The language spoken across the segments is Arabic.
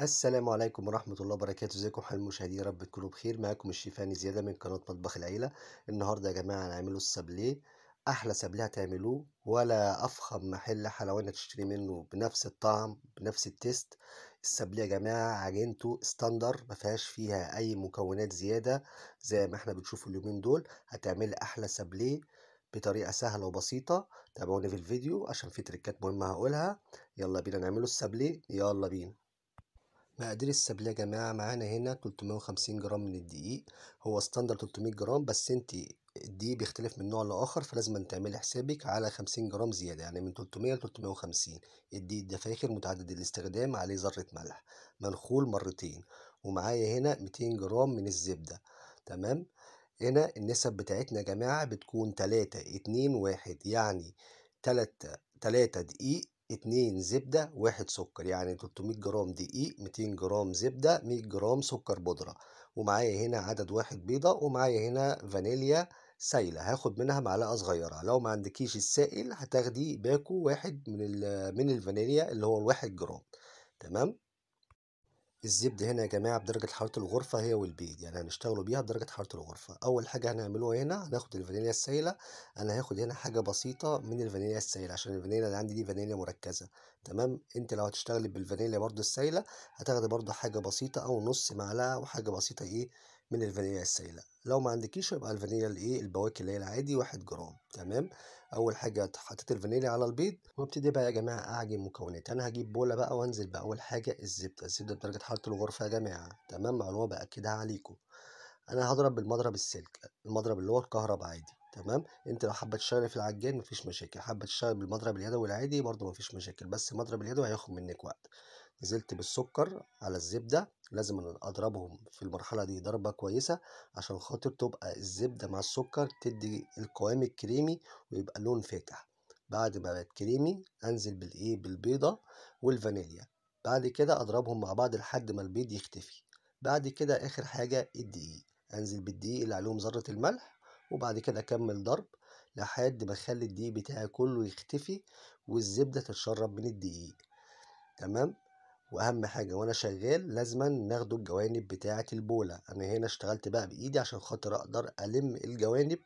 السلام عليكم ورحمة الله وبركاته ازيكم حال المشاهدين رب تكونوا بخير معاكم الشيفاني زيادة من قناة مطبخ العيلة النهاردة يا جماعة هنعملوا السابليه أحلى سابليه هتعملوه ولا أفخم محل حلواني تشتري منه بنفس الطعم بنفس التيست السابليه يا جماعة عجينته ستاندر مفيهاش فيها أي مكونات زيادة زي ما احنا بنشوف اليومين دول هتعمل أحلى سابليه بطريقة سهلة وبسيطة تابعوني في الفيديو عشان في تريكات مهمة هقولها يلا بينا نعمله السابليه يلا بينا مقادير السبيل يا جماعة معانا هنا 350 جرام من الدقيق هو ستاندر 300 جرام بس انت الدقيق بيختلف من نوع لآخر فلازم تعملي حسابك على 50 جرام زيادة يعني من 300 ل 350 الدقيق ده فاخر متعدد الاستخدام عليه ذرة ملح منخول مرتين ومعايا هنا 200 جرام من الزبدة تمام هنا النسب بتاعتنا يا جماعة بتكون 3 2 1 يعني 3 3 دقيق اتنين زبدة واحد سكر يعني 300 جرام دقيق 200 جرام زبدة 100 جرام سكر بودرة ومعايا هنا عدد واحد بيضة ومعايا هنا فانيليا سايلة هاخد منها معلقة صغيرة لو ما عندكيش السائل هتاخدي باكو واحد من من الفانيليا اللي هو الواحد جرام تمام الزبدة هنا يا جماعة بدرجة حرارة الغرفة هي والبيض يعني هنشتغلوا بيها بدرجة حرارة الغرفة أول حاجة هنعملوها هنا هناخد الفانيليا السائلة أنا هاخد هنا حاجة بسيطة من الفانيليا السائلة عشان الفانيليا اللي عندي دي فانيليا مركزة تمام أنت لو هتشتغلي بالفانيليا برضو السائلة هتاخدي برضو حاجة بسيطة أو نص معلقة وحاجة بسيطة إيه من الفانيليا السائله لو ما عندكيش يبقى الفانيليا الايه البواكي اللي هي العادي 1 جرام تمام اول حاجه حطيت الفانيليا على البيض وابتدي بقى يا جماعه اعجن مكونات انا هجيب بوله بقى وانزل بقى اول حاجه الزبده الزبده بدرجه حراره الغرفه يا جماعه تمام معلومه باكدها عليكم انا هضرب بالمضرب السلك المضرب اللي هو الكهرباء عادي تمام انت لو حابه تشتغل في العجان مفيش مشاكل حابه تشتغل بالمضرب اليدوي العادي برضه مفيش مشاكل بس المضرب اليدوي هياخد منك وقت نزلت بالسكر على الزبده لازم اضربهم في المرحله دي ضربه كويسه عشان خاطر تبقى الزبده مع السكر تدي القوام الكريمي ويبقى لون فاتح بعد ما بقت كريمي انزل بالايه بالبيضه والفانيليا بعد كده اضربهم مع بعض لحد ما البيض يختفي بعد كده اخر حاجه الدقيق انزل بالدقيق اللي عليهم ذره الملح وبعد كده اكمل ضرب لحد ما اخلي الدقيق بتاعي كله يختفي والزبده تتشرب من الدقيق تمام واهم حاجه وانا شغال لازما ناخدوا الجوانب بتاعه البوله انا هنا اشتغلت بقى بايدي عشان خاطر اقدر الم الجوانب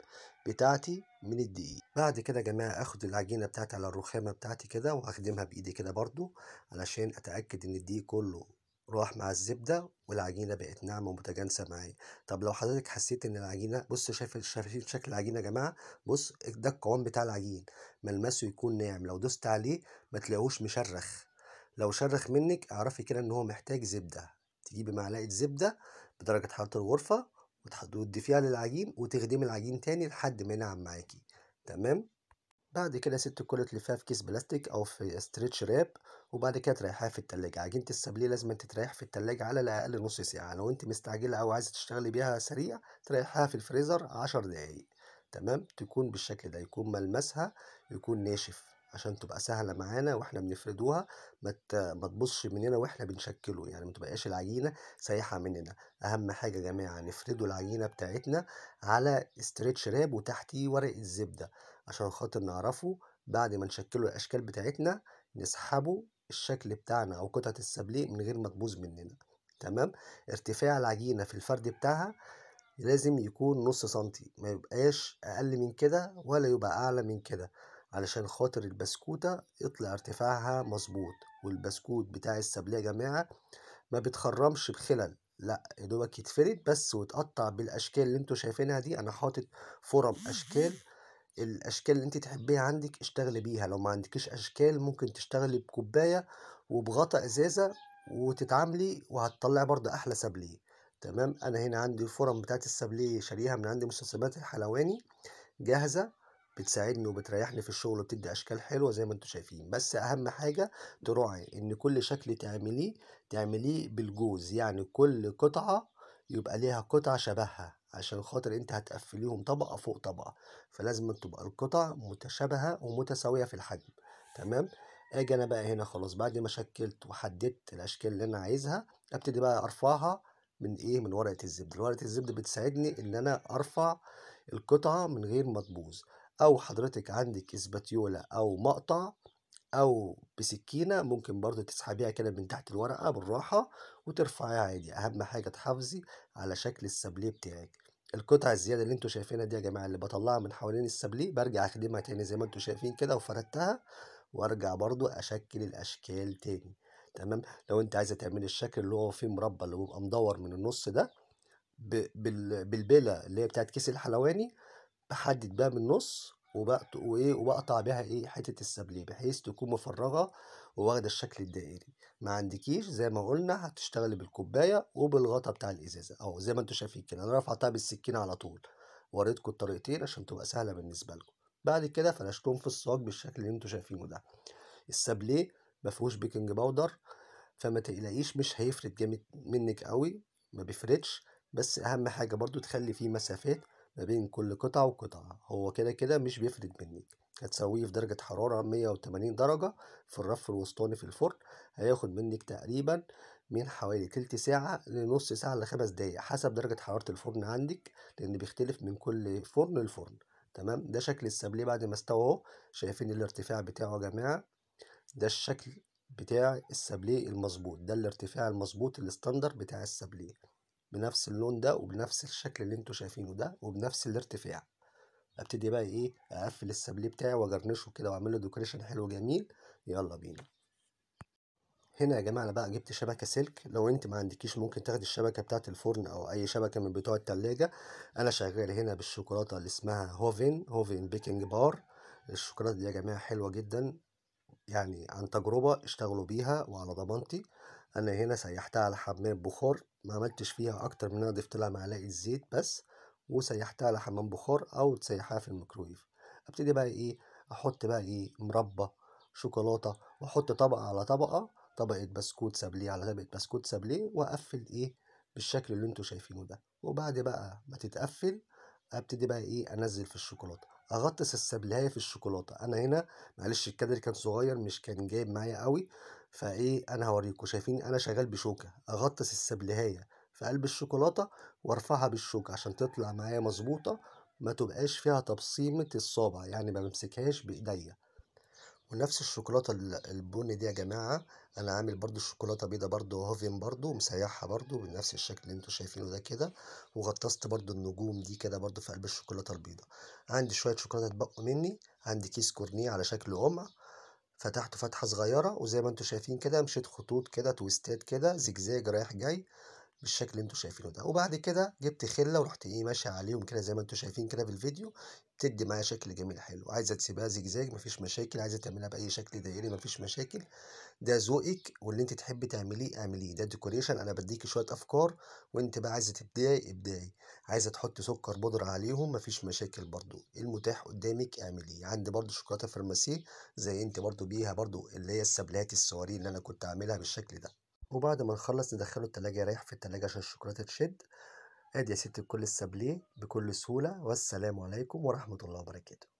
بتاعتي من الدقيق بعد كده يا جماعه اخد العجينه بتاعتي على الرخامه بتاعتي كده واخدمها بايدي كده برضو علشان اتاكد ان الدقيق كله راح مع الزبده والعجينه بقت ناعمه ومتجانسه معايا طب لو حضرتك حسيت ان العجينه بص شايف شايفين شكل العجينه يا جماعه بص ده القوام بتاع العجين ملمسه يكون ناعم لو دوست عليه ما تلاقوش مشرخ لو شرخ منك اعرفي كده ان هو محتاج زبدة تجيبي معلقة زبدة بدرجة حرارة الغرفة وتضيفيها للعجين وتخدمي العجين تاني لحد ما ينعم معاكي تمام بعد كده ست كل تلفها في كيس بلاستيك او في استريتش راب وبعد كده تريحها في التلاجة عجينة السابليه لازم تتريح في التلاجة على الاقل نص ساعة لو انت مستعجلة او عايزة تشتغلي بيها سريع تريحها في الفريزر عشر دقايق تمام تكون بالشكل ده يكون ملمسها يكون ناشف عشان تبقى سهله معانا واحنا بنفردوها ما تبصش مننا واحنا بنشكله يعني ما تبقاش العجينه سايحه مننا اهم حاجه يا جماعه نفردوا العجينه بتاعتنا على ستريتش راب وتحتيه ورق الزبده عشان خاطر نعرفه بعد ما نشكله الاشكال بتاعتنا نسحبه الشكل بتاعنا او قطعه السبليه من غير ما تبوظ مننا تمام ارتفاع العجينه في الفرد بتاعها لازم يكون نص سنتي ما يبقاش اقل من كده ولا يبقى اعلى من كده علشان خاطر البسكوتة يطلع ارتفاعها مظبوط والبسكوت بتاع السبليه يا جماعة ما بتخرمش بخلل لا يا دوبك يتفرد بس وتقطع بالاشكال اللي انتوا شايفينها دي انا حاطط فرم اشكال الاشكال اللي انت تحبيها عندك اشتغلي بيها لو ما عندكش اشكال ممكن تشتغلي بكوبايه وبغطا ازازه وتتعاملي وهتطلع برضه احلى سبليه تمام انا هنا عندي الفرم بتاعت السبليه شاريها من عند مستلزمات الحلواني جاهزه بتساعدني وبتريحني في الشغل وبتدي اشكال حلوه زي ما انتم شايفين بس اهم حاجه تراعي ان كل شكل تعمليه تعمليه بالجوز يعني كل قطعه يبقى ليها قطعه شبهها عشان خاطر انت هتقفليهم طبقه فوق طبقه فلازم تبقى القطع متشابهه ومتساويه في الحجم تمام اجي انا بقى هنا خلاص بعد ما شكلت وحددت الاشكال اللي انا عايزها ابتدي بقى ارفعها من ايه من ورقه الزبده ورقه الزبده بتساعدني ان انا ارفع القطعه من غير ما تبوظ او حضرتك عندك اسباتيولا او مقطع او بسكينه ممكن برضو تسحبيها كده من تحت الورقه بالراحه وترفعيها عادي اهم حاجه تحافظي على شكل السابليه بتاعك القطع الزياده اللي انتوا شايفينها دي يا جماعه اللي بطلعها من حوالين السابليه برجع اخدمها تاني زي ما انتوا شايفين كده وفردتها وارجع برضو اشكل الاشكال تاني تمام لو انت عايزه تعملي الشكل اللي هو فيه مربع اللي بيبقى مدور من النص ده بالبله اللي هي بتاعت كيس الحلواني بحدد بقى من النص وبقط وايه وبقطع بيها ايه حته السابليه بحيث تكون مفرغه وواخده الشكل الدائري ما عندكيش زي ما قلنا هتشتغلي بالكوبايه وبالغطا بتاع الازازه اهو زي ما انتم شايفين كده انا رفعتها بالسكينه على طول وريتكم الطريقتين عشان تبقى سهله بالنسبه لكم بعد كده فرشتهم في الصاج بالشكل اللي انتم شايفينه ده السابليه ما فيهوش بيكنج باودر فما تقلقيش مش هيفرد جامد منك قوي ما بيفردش بس اهم حاجه برضو تخلي فيه مسافات ما بين كل قطعة وقطعة هو كده كده مش بيفرد منك هتسويه في درجة حرارة 180 درجة في الرف الوسطاني في الفرن هياخد منك تقريبا من حوالي تلت ساعة لنص ساعة لخمس دقايق حسب درجة حرارة الفرن عندك لأن بيختلف من كل فرن لفرن تمام ده شكل السابليه بعد ما استوى اهو شايفين الارتفاع بتاعه يا جماعة ده الشكل بتاع السابليه المظبوط ده الارتفاع المظبوط الستاندر بتاع السابليه بنفس اللون ده وبنفس الشكل اللي انتوا شايفينه ده وبنفس الارتفاع ابتدي بقى ايه اقفل السابليه بتاعي واجرنشه كده واعمل له ديكوريشن حلو جميل يلا بينا هنا يا جماعه انا بقى جبت شبكه سلك لو انت ما عندكيش ممكن تاخدي الشبكه بتاعه الفرن او اي شبكه من بتوع التلاجة انا شغال هنا بالشوكولاته اللي اسمها هوفن هوفن بيكنج بار الشوكولاته دي يا جماعه حلوه جدا يعني عن تجربه اشتغلوا بيها وعلى ضمانتي انا هنا سيحتها على حمام بخار ما عملتش فيها اكتر من انا ضفت لها معلقه زيت بس وسيحتها على حمام بخار او تسيحها في الميكرويف ابتدي بقى ايه احط بقى ايه مربى شوكولاته واحط طبقه على طبقه طبقه بسكوت سابليه على طبقه بسكوت سابليه واقفل ايه بالشكل اللي انتوا شايفينه ده وبعد بقى ما تتقفل ابتدي بقى ايه انزل في الشوكولاته اغطس السبلهاية في الشوكولاته انا هنا معلش الكادر كان صغير مش كان جايب معايا قوي فايه انا هوريكم شايفين انا شغال بشوكه اغطس السبلهاية في قلب الشوكولاته وارفعها بالشوكه عشان تطلع معايا مظبوطه ما تبقاش فيها تبصيمه الصابع يعني ما بمسكهاش بايديا ونفس الشوكولاته البني دي يا جماعه انا عامل برضو الشوكولاته بيضه برضو هوفن برضو مسيحها برضو بنفس الشكل اللي انتوا شايفينه ده كده وغطست برضو النجوم دي كده برضو في قلب الشوكولاته البيضه عندي شويه شوكولاته اتبقوا مني عندي كيس كورنيه على شكل قمع فتحته فتحه صغيره وزي ما انتوا شايفين كده مشيت خطوط كده تويستات كده زجزاج رايح جاي بالشكل اللي انتوا شايفينه ده وبعد كده جبت خله ورحت ايه ماشي عليهم كده زي ما انتوا شايفين كده في الفيديو بتدي معايا شكل جميل حلو عايزه تسيبها زجزاج مفيش مشاكل عايزه تعملها باي شكل دائري مفيش مشاكل ده ذوقك واللي انت تحبي تعمليه اعمليه ده ديكوريشن انا بديكي شويه افكار وانت بقى عايزه تبداي ابداي عايزه تحطي سكر بودره عليهم مفيش مشاكل برضو المتاح قدامك اعمليه عندي برضو شوكولاته فرماسيه زي انت برضو بيها برضو اللي هي السبلات السوارين اللي انا كنت عاملها بالشكل ده وبعد ما نخلص ندخله التلاجة يريح في التلاجة عشان الشوكولاتة تشد ادي يا ستي الكل السابليه بكل سهولة والسلام عليكم ورحمة الله وبركاته